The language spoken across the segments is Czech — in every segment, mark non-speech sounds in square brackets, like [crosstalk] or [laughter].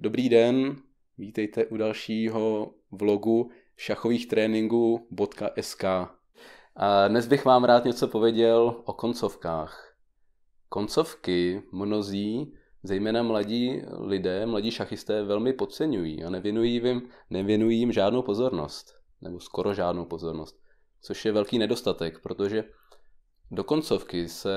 Dobrý den, vítejte u dalšího vlogu šachových tréninků.sk. A dnes bych vám rád něco pověděl o koncovkách. Koncovky mnozí, zejména mladí lidé, mladí šachisté, velmi podceňují a nevěnují jim, nevěnují jim žádnou pozornost, nebo skoro žádnou pozornost, což je velký nedostatek, protože do koncovky se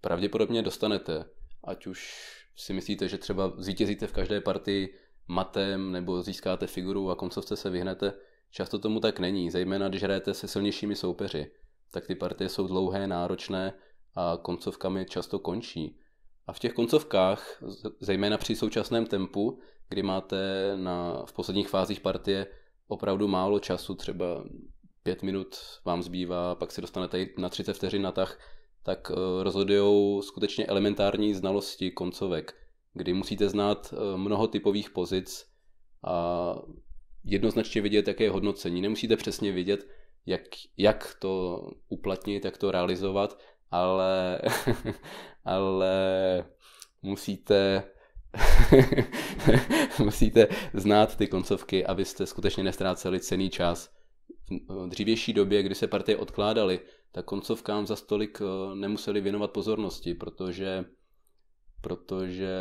pravděpodobně dostanete, ať už si myslíte, že třeba zvítězíte v každé partii matem nebo získáte figuru a koncovce se vyhnete. Často tomu tak není, zejména když hrajete se silnějšími soupeři. Tak ty partie jsou dlouhé, náročné a koncovkami často končí. A v těch koncovkách, zejména při současném tempu, kdy máte na, v posledních fázích partie opravdu málo času, třeba pět minut vám zbývá, pak si dostanete na 30 vteřin na tah, tak eh, rozhodují skutečně elementární znalosti koncovek, kdy musíte znát eh, mnoho typových pozic a jednoznačně vidět, jaké je hodnocení. Nemusíte přesně vidět, jak, jak to uplatnit, jak to realizovat, ale, [laughs] ale musíte [laughs] musíte znát ty koncovky, abyste skutečně nestráceli cený čas. V eh, dřívější době, kdy se partie odkládaly, tak koncovkám za stolik eh, nemuseli věnovat pozornosti, protože protože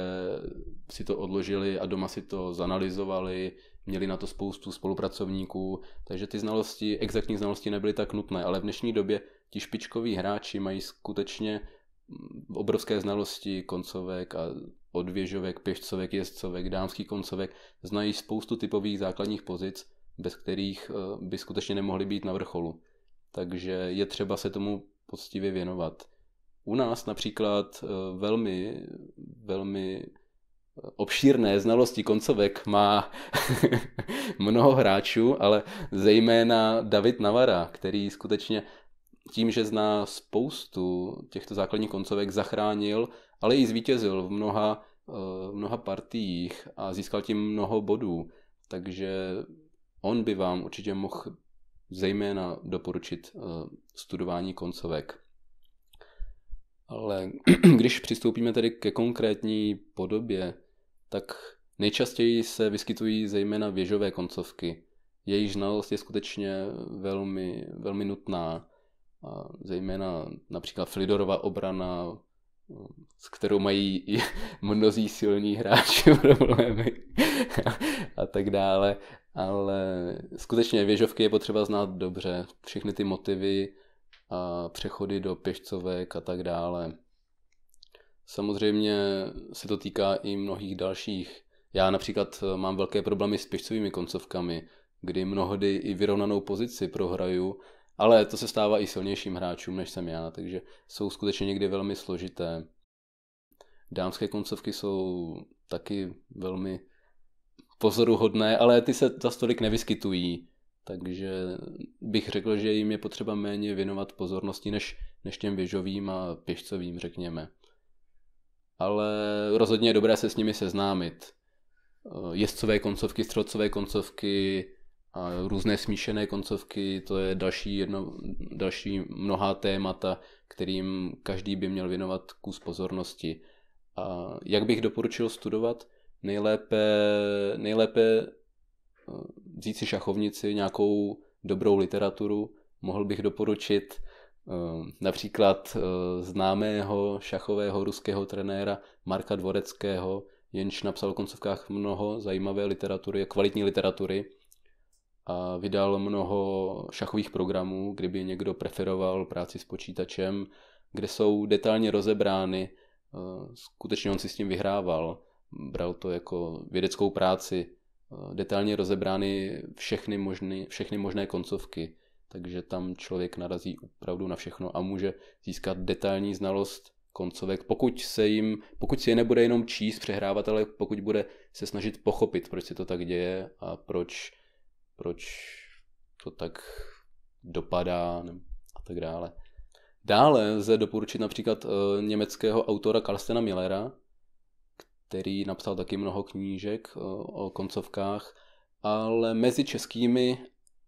si to odložili a doma si to zanalizovali, měli na to spoustu spolupracovníků, takže ty znalosti, exaktní znalosti nebyly tak nutné, ale v dnešní době ti špičkoví hráči mají skutečně mm, obrovské znalosti koncovek a odvěžovek, pěšcovek, jezdcovek, dámský koncovek, znají spoustu typových základních pozic, bez kterých eh, by skutečně nemohli být na vrcholu. Takže je třeba se tomu poctivě věnovat. U nás například eh, velmi, velmi eh, obšírné znalosti koncovek má [laughs] mnoho hráčů, ale zejména David Navara, který skutečně tím, že zná spoustu těchto základních koncovek, zachránil, ale i zvítězil v mnoha, eh, mnoha partiích a získal tím mnoho bodů. Takže on by vám určitě mohl zejména doporučit eh, studování koncovek. Ale [clears throat] když přistoupíme tedy ke konkrétní podobě, tak nejčastěji se vyskytují zejména věžové koncovky. Jejich znalost je skutečně velmi, velmi nutná. A zejména například Flidorova obrana, s kterou mají i [laughs] mnozí silní hráči [laughs] problémy a tak dále ale skutečně věžovky je potřeba znát dobře, všechny ty motivy a přechody do pěšcovek a tak dále. Samozřejmě se to týká i mnohých dalších. Já například eh, mám velké problémy s pěšcovými koncovkami, kdy mnohdy i vyrovnanou pozici prohraju, ale to se stává i silnějším hráčům, než jsem já, takže jsou skutečně někdy velmi složité. Dámské koncovky jsou taky velmi pozoruhodné, ale ty se za tolik nevyskytují. Takže bych řekl, že jim je potřeba méně věnovat pozornosti než, než těm věžovým a pěšcovým, řekněme. Ale rozhodně je dobré se s nimi seznámit. Eh, jezdcové koncovky, střelcové koncovky a různé smíšené koncovky, to je další, jedno, další mnohá témata, kterým každý by měl věnovat kus pozornosti. A jak bych doporučil studovat? nejlépe, nejlépe eh, vzít si šachovnici, nějakou dobrou literaturu. Mohl bych doporučit eh, například eh, známého šachového ruského trenéra Marka Dvoreckého, jenž napsal v koncovkách mnoho zajímavé literatury, kvalitní literatury a vydal mnoho šachových programů, kdyby někdo preferoval práci s počítačem, kde jsou detailně rozebrány. Skutečně on si s tím vyhrával bral to jako vědeckou práci, eh, detailně rozebrány všechny, možný, všechny možné koncovky, takže tam člověk narazí opravdu na všechno a může získat detailní znalost koncovek, pokud se jim, pokud si je nebude jenom číst, přehrávat, ale pokud bude se snažit pochopit, proč se to tak děje a proč, proč to tak dopadá a tak dále. Dále lze doporučit například eh, německého autora Karstena Millera, který napsal taky mnoho knížek eh, o koncovkách, ale mezi českými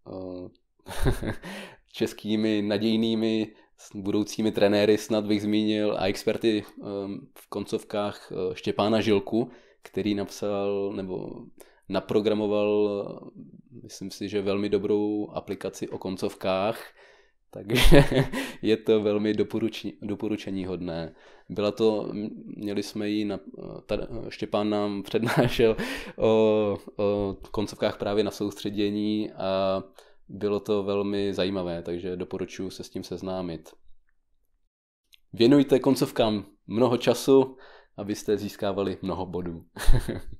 eh, [laughs] českými nadějnými budoucími trenéry snad bych zmínil a experty eh, v koncovkách Štěpána Žilku, který napsal nebo naprogramoval, myslím si, že velmi dobrou aplikaci o koncovkách, takže [laughs] je to velmi doporučení, doporučení hodné. Byla to, měli jsme ji, na, tady, Štěpán nám [laughs] přednášel o, o koncovkách právě na soustředění a bylo to velmi zajímavé, takže doporučuji se s tím seznámit. Věnujte koncovkám mnoho času, abyste získávali mnoho bodů. [laughs]